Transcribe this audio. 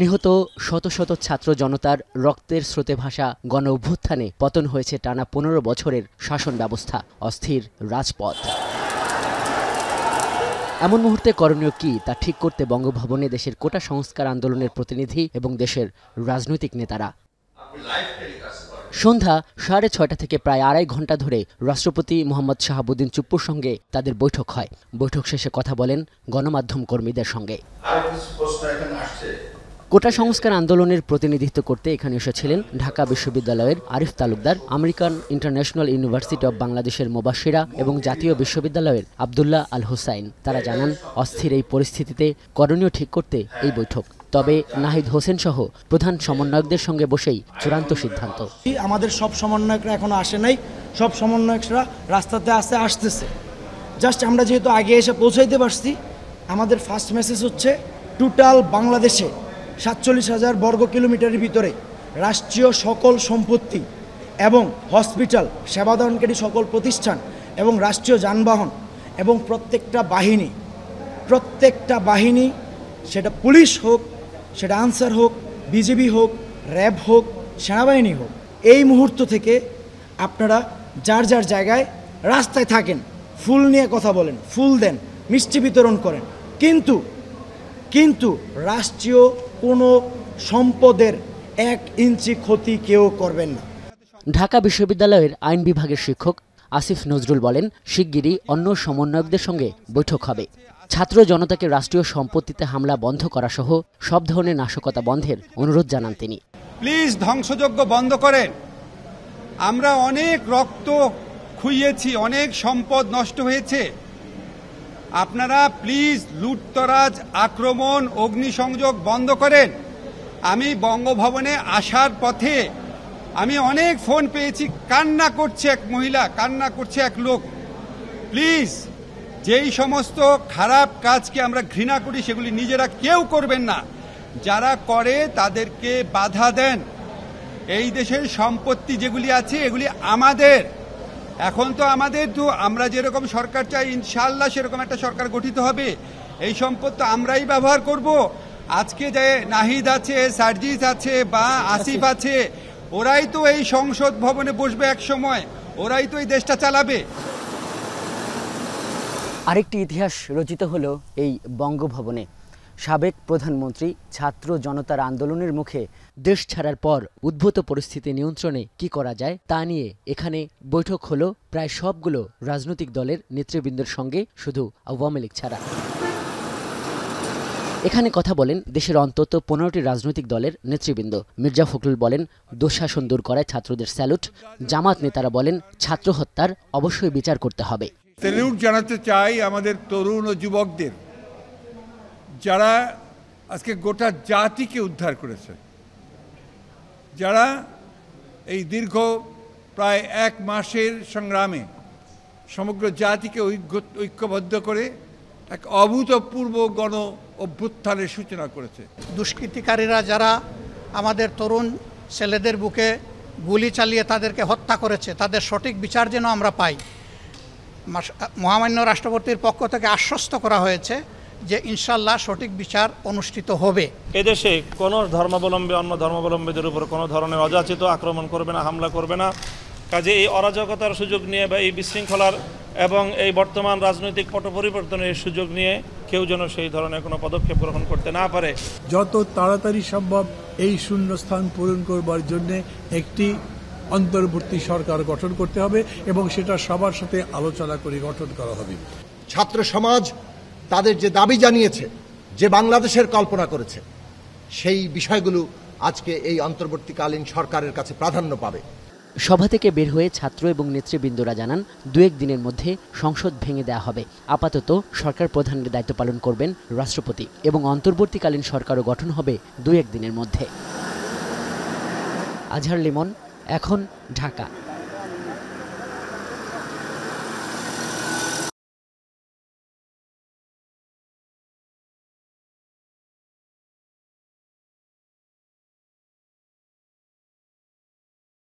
নিহত শত শত ছাত্র জনতার রক্তের স্রোতে ভাষা গণ অভ্যুত্থানে পতন হয়েছে টানা পনেরো বছরের শাসন ব্যবস্থা অস্থির রাজপথ এমন মুহূর্তে করণীয় কি তা ঠিক করতে বঙ্গভবনে দেশের কোটা সংস্কার আন্দোলনের প্রতিনিধি এবং দেশের রাজনৈতিক নেতারা সন্ধ্যা সাড়ে ছয়টা থেকে প্রায় আড়াই ঘন্টা ধরে রাষ্ট্রপতি মোহাম্মদ শাহাবুদ্দিন চুপ্পুর সঙ্গে তাদের বৈঠক হয় বৈঠক শেষে কথা বলেন গণমাধ্যম কর্মীদের সঙ্গে কোটা সংস্কার আন্দোলনের প্রতিনিধিত্ব করতে এখানে এসেছিলেন ঢাকা বিশ্ববিদ্যালয়ের Arif Talukdar American International University of বাংলাদেশের মোবাসিরা এবং জাতীয় বিশ্ববিদ্যালয়ের আবদুল্লাহ আল হোসাইন তারা জানান অস্থির এই পরিস্থিতিতে করণীয় ঠিক করতে এই বৈঠক তবে নাহিদ হোসেন সহ প্রধান সমন্বয়কদের সঙ্গে বসেই চূড়ান্ত সিদ্ধান্ত আমাদের সব সমন্বয়করা এখনো আসে নাই সব সমন্বয়করা রাস্তাতে আসতে আসতেছে জাস্ট আমরা যেহেতু আগে এসে পৌঁছাইতে পারছি আমাদের ফার্স্ট মেসেজ হচ্ছে টোটাল বাংলাদেশে সাতচল্লিশ হাজার বর্গ কিলোমিটারের ভিতরে রাষ্ট্রীয় সকল সম্পত্তি এবং হসপিটাল সেবাদানকারী সকল প্রতিষ্ঠান এবং রাষ্ট্রীয় যানবাহন এবং প্রত্যেকটা বাহিনী প্রত্যেকটা বাহিনী সেটা পুলিশ হোক সেটা আনসার হোক বিজেপি হোক র্যাব হোক সেনাবাহিনী হোক এই মুহূর্ত থেকে আপনারা যার যার জায়গায় রাস্তায় থাকেন ফুল নিয়ে কথা বলেন ফুল দেন মিষ্টি বিতরণ করেন কিন্তু কিন্তু রাষ্ট্রীয় কোনো সম্পদের এক ইঞ্চি ক্ষতি কেউ করবেন না ঢাকা বিশ্ববিদ্যালয়ের আইন বিভাগের শিক্ষক আসিফ নজরুল বলেন শিগগিরই অন্য সমন্বয়কদের সঙ্গে বৈঠক হবে ছাত্র জনতাকে রাষ্ট্রীয় সম্পত্তিতে হামলা বন্ধ করা সহ সব ধরনের নাশকতা বন্ধের অনুরোধ জানান তিনি প্লিজ ধ্বংসযজ্ঞ বন্ধ করেন আমরা অনেক রক্ত খুইয়েছি অনেক সম্পদ নষ্ট হয়েছে আপনারা প্লিজ লুটতরাজ আক্রমণ অগ্নিসংযোগ বন্ধ করেন আমি বঙ্গভবনে আসার পথে আমি অনেক ফোন পেয়েছি কান্না করছে এক মহিলা কান্না করছে এক লোক প্লিজ যেই সমস্ত খারাপ কাজকে আমরা ঘৃণা করি সেগুলি নিজেরা কেউ করবেন না যারা করে তাদেরকে বাধা দেন এই দেশের সম্পত্তি যেগুলি আছে এগুলি আমাদের এখন তো আমাদের তো আমরা যেরকম সরকার চাই ইনশাল্লাহ সেরকম একটা সরকার গঠিত হবে এই সম্পদ তো আমরাই ব্যবহার করব আজকে যে নাহিদ আছে সার্জিস আছে বা আসিফ আছে ওরাই তো এই সংসদ ভবনে বসবে এক সময় ওরাই তো এই দেশটা চালাবে আরেকটি ইতিহাস রচিত হলো এই বঙ্গভবনে সাবেক প্রধানমন্ত্রী ছাত্র জনতার আন্দোলনের মুখে দেশ ছাড়ার পর উদ্ভূত পরিস্থিতি নিয়ন্ত্রণে কি করা যায় তা নিয়ে এখানে বৈঠক হলো প্রায় সবগুলো রাজনৈতিক দলের নেতৃবৃন্দের সঙ্গে শুধু আওয়ামী লীগ ছাড়া এখানে কথা বলেন দেশের অন্তত পনেরোটি রাজনৈতিক দলের নেতৃবৃন্দ মির্জা ফখরুল বলেন দুঃশাসন দূর করায় ছাত্রদের স্যালুট জামাত নেতারা বলেন ছাত্র হত্যার অবশ্যই বিচার করতে হবে সেলিউট জানাতে চাই আমাদের তরুণ ও যুবকদের যারা আজকে গোটা জাতিকে উদ্ধার করেছে যারা এই দীর্ঘ প্রায় এক মাসের সংগ্রামে সমগ্র জাতিকে ঐক্যবদ্ধ করে এক অভূতপূর্ব গণ অভ্যুত্থানের সূচনা করেছে দুষ্কৃতিকারীরা যারা আমাদের তরুণ ছেলেদের বুকে গুলি চালিয়ে তাদেরকে হত্যা করেছে তাদের সঠিক বিচার যেন আমরা পাই মহামান্য রাষ্ট্রপতির পক্ষ থেকে আশ্বস্ত করা হয়েছে যে ইনশাল্লাহ সঠিক বিচার অনুষ্ঠিত হবে এদেশে কোনো ধর্মাবলম্বী অন্য ধর্মাবলম্বীদের উপর কোনো ধরনের অযাচিত আক্রমণ করবে না হামলা করবে না কাজে এই অরাজকতার সুযোগ নিয়ে বা এই বিশৃঙ্খলার এবং এই বর্তমান রাজনৈতিক পট পরিবর্তনের সুযোগ নিয়ে কেউ যেন সেই ধরনের কোনো পদক্ষেপ গ্রহণ করতে না পারে যত তাড়াতাড়ি সম্ভব এই শূন্যস্থান পূরণ করবার জন্য একটি অন্তর্বর্তী সরকার গঠন করতে হবে এবং সেটা সবার সাথে আলোচনা করে গঠন করা হবে ছাত্র সমাজ তাদের যে দাবি জানিয়েছে যে বাংলাদেশের কল্পনা করেছে সেই বিষয়গুলো আজকে এই অন্তর্বর্তীকালীন সরকারের কাছে প্রাধান্য পাবে সভা থেকে বের হয়ে ছাত্র এবং নেতৃবৃন্দরা জানান দু দিনের মধ্যে সংসদ ভেঙে দেওয়া হবে আপাতত সরকার প্রধানের দায়িত্ব পালন করবেন রাষ্ট্রপতি এবং অন্তর্বর্তীকালীন সরকারও গঠন হবে দু দিনের মধ্যে আজহার লিমন এখন ঢাকা